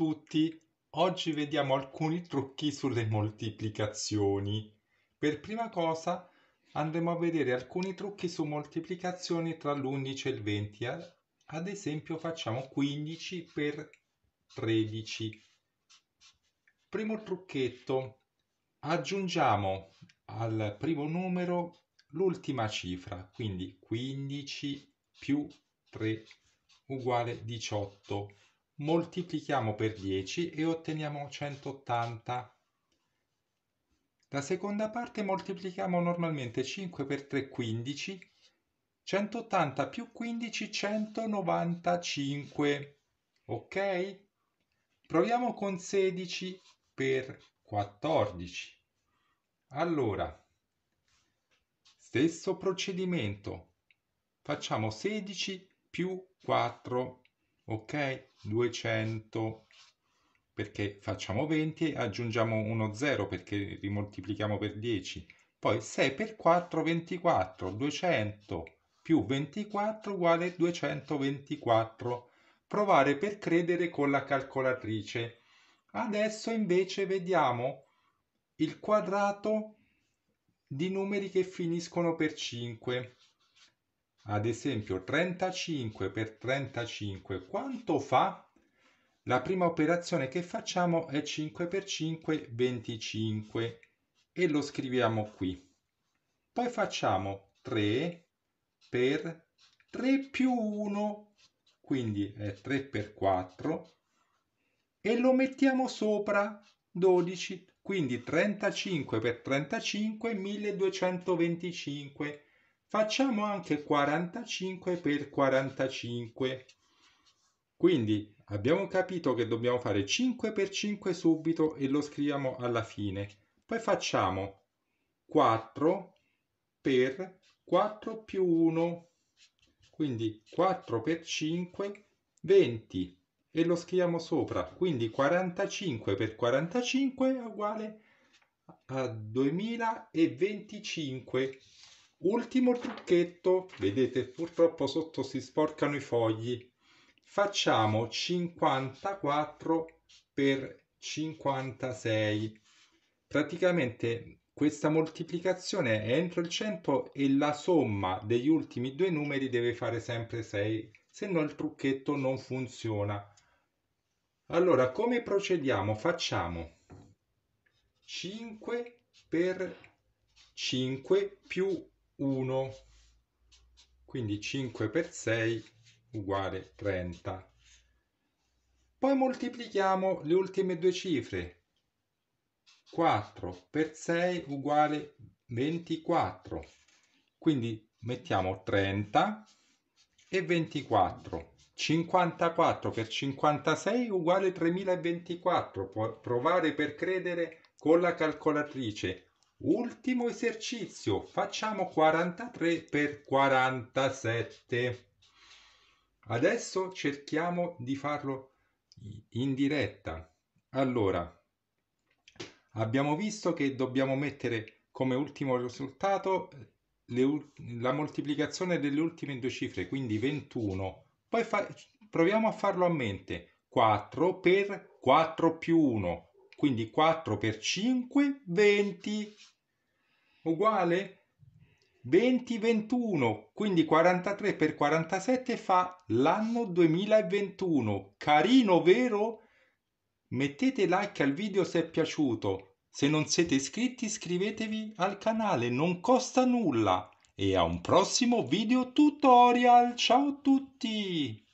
tutti, oggi vediamo alcuni trucchi sulle moltiplicazioni. Per prima cosa andremo a vedere alcuni trucchi su moltiplicazioni tra l'11 e il 20. Ad esempio facciamo 15 per 13. Primo trucchetto, aggiungiamo al primo numero l'ultima cifra, quindi 15 più 3 uguale 18 Moltiplichiamo per 10 e otteniamo 180. La seconda parte moltiplichiamo normalmente 5 per 3 15, 180 più 15 195, ok? Proviamo con 16 per 14. Allora, stesso procedimento, facciamo 16 più 4 ok 200 perché facciamo 20 aggiungiamo uno 0 perché rimoltiplichiamo per 10 poi 6 per 4 24 200 più 24 uguale 224 provare per credere con la calcolatrice adesso invece vediamo il quadrato di numeri che finiscono per 5 ad esempio 35 per 35 quanto fa? La prima operazione che facciamo è 5 per 5, 25 e lo scriviamo qui. Poi facciamo 3 per 3 più 1, quindi è 3 per 4 e lo mettiamo sopra 12, quindi 35 per 35, 1225 facciamo anche 45 per 45 quindi abbiamo capito che dobbiamo fare 5 per 5 subito e lo scriviamo alla fine poi facciamo 4 per 4 più 1 quindi 4 per 5 20 e lo scriviamo sopra quindi 45 per 45 è uguale a 2025 ultimo trucchetto vedete purtroppo sotto si sporcano i fogli facciamo 54 per 56 praticamente questa moltiplicazione è entro il 100 e la somma degli ultimi due numeri deve fare sempre 6 se no il trucchetto non funziona allora come procediamo facciamo 5 per 5 più 1, quindi 5 per 6 uguale 30. Poi moltiplichiamo le ultime due cifre, 4 per 6 uguale 24, quindi mettiamo 30 e 24. 54 per 56 uguale 3024, Può provare per credere con la calcolatrice Ultimo esercizio, facciamo 43 per 47. Adesso cerchiamo di farlo in diretta. Allora, abbiamo visto che dobbiamo mettere come ultimo risultato le, la moltiplicazione delle ultime due cifre, quindi 21. Poi fa, proviamo a farlo a mente. 4 per 4 più 1 quindi 4 per 5, 20. Uguale? 20, 21. Quindi 43 per 47 fa l'anno 2021. Carino, vero? Mettete like al video se è piaciuto. Se non siete iscritti iscrivetevi al canale, non costa nulla. E a un prossimo video tutorial. Ciao a tutti!